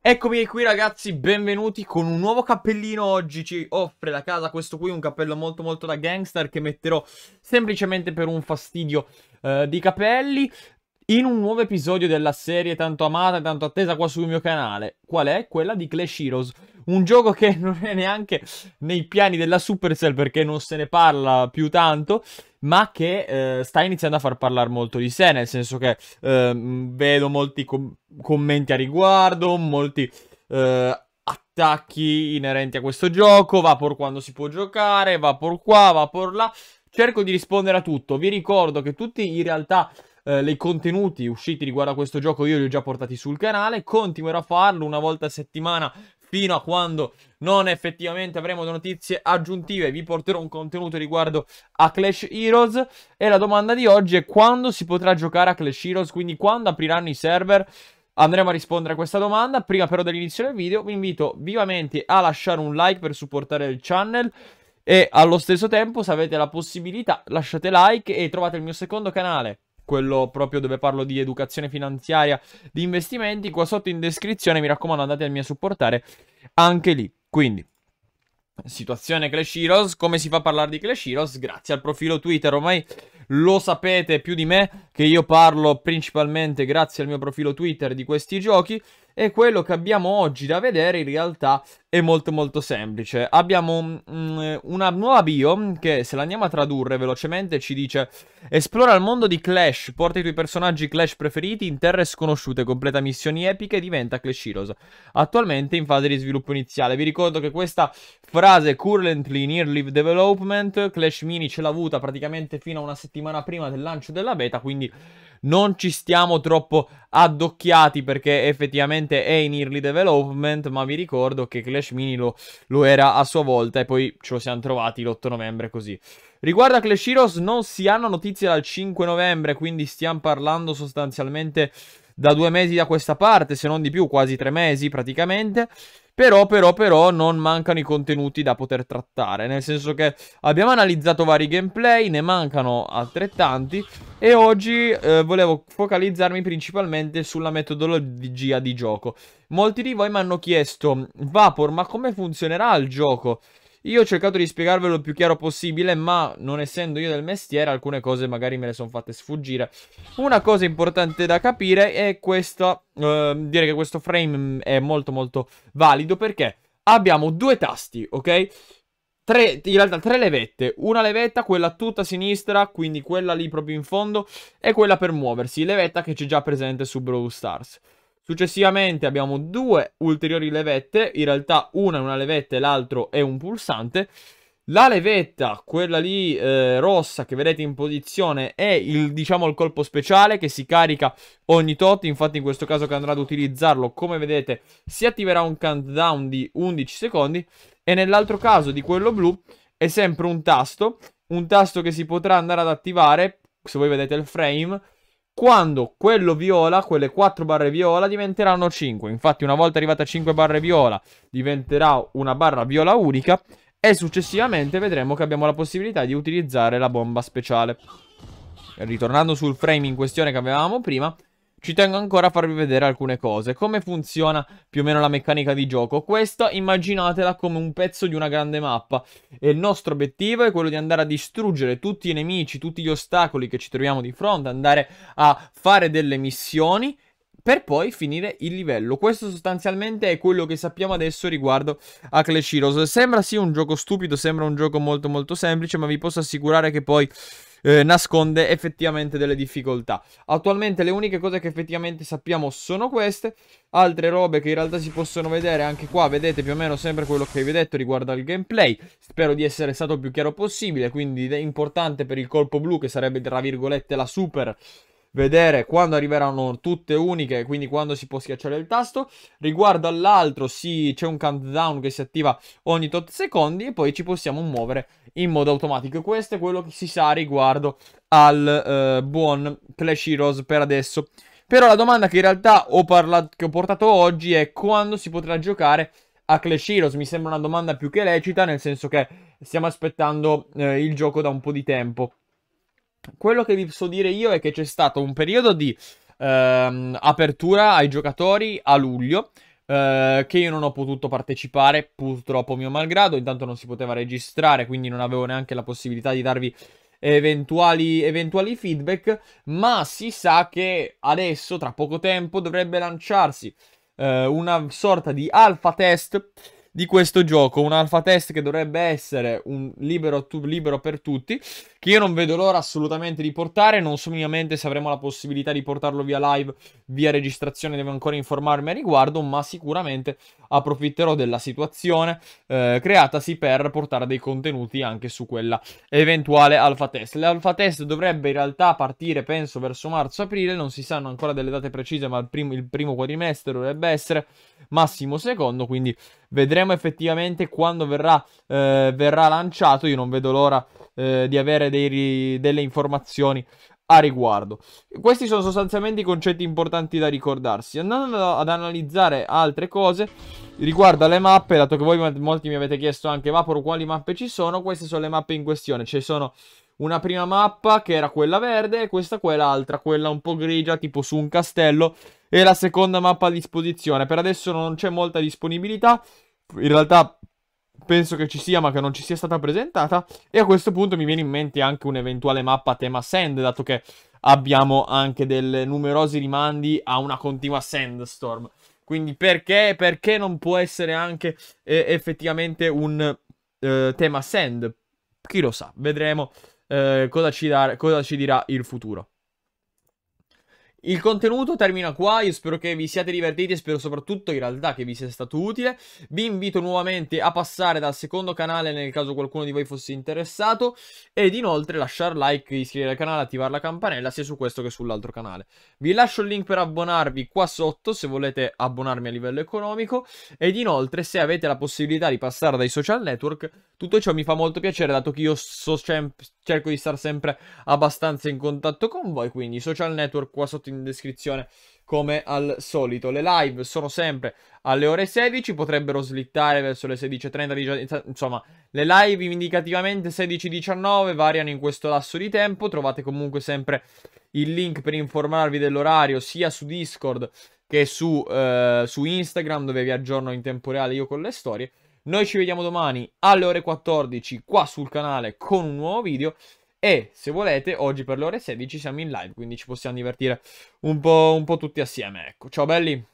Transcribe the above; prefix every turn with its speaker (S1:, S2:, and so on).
S1: Eccomi qui ragazzi, benvenuti con un nuovo cappellino oggi, ci offre la casa questo qui, un cappello molto molto da gangster che metterò semplicemente per un fastidio eh, di capelli in un nuovo episodio della serie tanto amata e tanto attesa qua sul mio canale, qual è? Quella di Clash Heroes, un gioco che non è neanche nei piani della Supercell perché non se ne parla più tanto, ma che eh, sta iniziando a far parlare molto di sé, nel senso che eh, vedo molti com commenti a riguardo, molti... Eh, attacchi inerenti a questo gioco, va por quando si può giocare, va por qua, va por là, cerco di rispondere a tutto. Vi ricordo che tutti in realtà eh, i contenuti usciti riguardo a questo gioco io li ho già portati sul canale, continuerò a farlo una volta a settimana fino a quando non effettivamente avremo notizie aggiuntive. Vi porterò un contenuto riguardo a Clash Heroes. E la domanda di oggi è quando si potrà giocare a Clash Heroes, quindi quando apriranno i server. Andremo a rispondere a questa domanda. Prima però dell'inizio del video vi invito vivamente a lasciare un like per supportare il channel. E allo stesso tempo, se avete la possibilità, lasciate like e trovate il mio secondo canale quello proprio dove parlo di educazione finanziaria, di investimenti, qua sotto in descrizione, mi raccomando andatemi a supportare anche lì. Quindi, situazione Clash Heroes, come si fa a parlare di Clash Heroes? Grazie al profilo Twitter, ormai lo sapete più di me che io parlo principalmente grazie al mio profilo Twitter di questi giochi e quello che abbiamo oggi da vedere in realtà è molto molto semplice. Abbiamo mm, mm, una nuova bio che se la andiamo a tradurre velocemente ci dice esplora il mondo di Clash, porta i tuoi personaggi Clash preferiti in terre sconosciute, completa missioni epiche e diventa Clash Heroes. Attualmente in fase di sviluppo iniziale. Vi ricordo che questa frase currently in early development Clash Mini ce l'ha avuta praticamente fino a una settimana prima del lancio della beta, quindi non ci stiamo troppo addocchiati perché effettivamente è in early development, ma vi ricordo che Clash Mini lo, lo era a sua volta e poi ce lo siamo trovati l'8 novembre così. Riguardo a Clash Heroes non si hanno notizie dal 5 novembre, quindi stiamo parlando sostanzialmente da due mesi da questa parte, se non di più, quasi tre mesi praticamente. Però, però, però, non mancano i contenuti da poter trattare, nel senso che abbiamo analizzato vari gameplay, ne mancano altrettanti, e oggi eh, volevo focalizzarmi principalmente sulla metodologia di gioco. Molti di voi mi hanno chiesto, Vapor, ma come funzionerà il gioco? Io ho cercato di spiegarvelo il più chiaro possibile, ma non essendo io del mestiere, alcune cose magari me le sono fatte sfuggire. Una cosa importante da capire è questo, eh, dire che questo frame mm, è molto molto valido perché abbiamo due tasti, ok? Tre, in realtà tre levette, una levetta, quella tutta a sinistra, quindi quella lì proprio in fondo, e quella per muoversi, levetta che c'è già presente su Brawl Stars. Successivamente abbiamo due ulteriori levette, in realtà una è una levetta e l'altro è un pulsante. La levetta, quella lì eh, rossa che vedete in posizione, è il, diciamo, il colpo speciale che si carica ogni tot, infatti in questo caso che andrà ad utilizzarlo, come vedete, si attiverà un countdown di 11 secondi e nell'altro caso di quello blu è sempre un tasto, un tasto che si potrà andare ad attivare, se voi vedete il frame, quando quello viola, quelle 4 barre viola diventeranno 5. Infatti una volta arrivata a 5 barre viola diventerà una barra viola unica e successivamente vedremo che abbiamo la possibilità di utilizzare la bomba speciale. Ritornando sul frame in questione che avevamo prima, ci tengo ancora a farvi vedere alcune cose. Come funziona più o meno la meccanica di gioco? Questa immaginatela come un pezzo di una grande mappa e il nostro obiettivo è quello di andare a distruggere tutti i nemici, tutti gli ostacoli che ci troviamo di fronte, andare a fare delle missioni per poi finire il livello. Questo sostanzialmente è quello che sappiamo adesso riguardo a Clash Heroes. Sembra sì un gioco stupido, sembra un gioco molto molto semplice, ma vi posso assicurare che poi eh, nasconde effettivamente delle difficoltà. Attualmente le uniche cose che effettivamente sappiamo sono queste, altre robe che in realtà si possono vedere anche qua, vedete più o meno sempre quello che vi ho detto riguardo al gameplay, spero di essere stato più chiaro possibile, quindi è importante per il colpo blu che sarebbe tra virgolette la super vedere quando arriveranno tutte uniche, quindi quando si può schiacciare il tasto. Riguardo all'altro, sì, c'è un countdown che si attiva ogni tot secondi e poi ci possiamo muovere in modo automatico. Questo è quello che si sa riguardo al eh, buon Clash Heroes per adesso. Però la domanda che in realtà ho, parlato, che ho portato oggi è quando si potrà giocare a Clash Heroes. Mi sembra una domanda più che lecita, nel senso che stiamo aspettando eh, il gioco da un po' di tempo. Quello che vi so dire io è che c'è stato un periodo di ehm, apertura ai giocatori a luglio. Uh, che io non ho potuto partecipare purtroppo mio malgrado, intanto non si poteva registrare, quindi non avevo neanche la possibilità di darvi eventuali, eventuali feedback, ma si sa che adesso, tra poco tempo, dovrebbe lanciarsi uh, una sorta di alpha test di questo gioco, un alpha test che dovrebbe essere un libero, tu- libero per tutti, che io non vedo l'ora assolutamente di portare, non so minimamente se avremo la possibilità di portarlo via live, via registrazione, devo ancora informarmi a riguardo, ma sicuramente approfitterò della situazione eh, creatasi per portare dei contenuti anche su quella eventuale alpha test. L'alpha test dovrebbe in realtà partire, penso, verso marzo-aprile, non si sanno ancora delle date precise, ma il primo, il primo quadrimestre dovrebbe essere massimo secondo, quindi Vedremo effettivamente quando verrà, eh, verrà lanciato. Io non vedo l'ora eh, di avere dei, delle informazioni a riguardo. Questi sono sostanzialmente i concetti importanti da ricordarsi. Andando ad analizzare altre cose, riguardo alle mappe, dato che voi molti mi avete chiesto anche Vapor quali mappe ci sono, queste sono le mappe in questione. Ci sono una prima mappa che era quella verde, e questa qua è l'altra, quella un po' grigia, tipo su un castello, e la seconda mappa a disposizione. Per adesso non c'è molta disponibilità, in realtà penso che ci sia ma che non ci sia stata presentata e a questo punto mi viene in mente anche un'eventuale mappa a tema sand, dato che abbiamo anche dei numerosi rimandi a una continua sandstorm. Quindi perché, perché non può essere anche eh, effettivamente un eh, tema sand? Chi lo sa, vedremo eh, cosa, ci dar- cosa ci dirà il futuro. Il contenuto termina qua, io spero che vi siate divertiti e spero soprattutto in realtà che vi sia stato utile. Vi invito nuovamente a passare dal secondo canale nel caso qualcuno di voi fosse interessato ed inoltre lasciare like, iscrivervi al canale, attivare la campanella sia su questo che sull'altro canale. Vi lascio il link per abbonarvi qua sotto se volete abbonarmi a livello economico ed inoltre se avete la possibilità di passare dai social network tutto ciò mi fa molto piacere dato che io so cerco di stare sempre abbastanza in contatto con voi quindi social network qua sotto tutto in descrizione come al solito. Le live sono sempre alle ore 16, potrebbero slittare verso le 16.30, insomma le live indicativamente 16.19 variano in questo lasso di tempo, trovate comunque sempre il link per informarvi dell'orario sia su Discord che su, eh, su Instagram dove vi aggiorno in tempo reale io con le storie. Noi ci vediamo domani alle ore 14 qua sul canale con un nuovo video. E se volete, oggi per le ore 16 siamo in live, quindi ci possiamo divertire un po', un po tutti assieme. Ecco, ciao belli!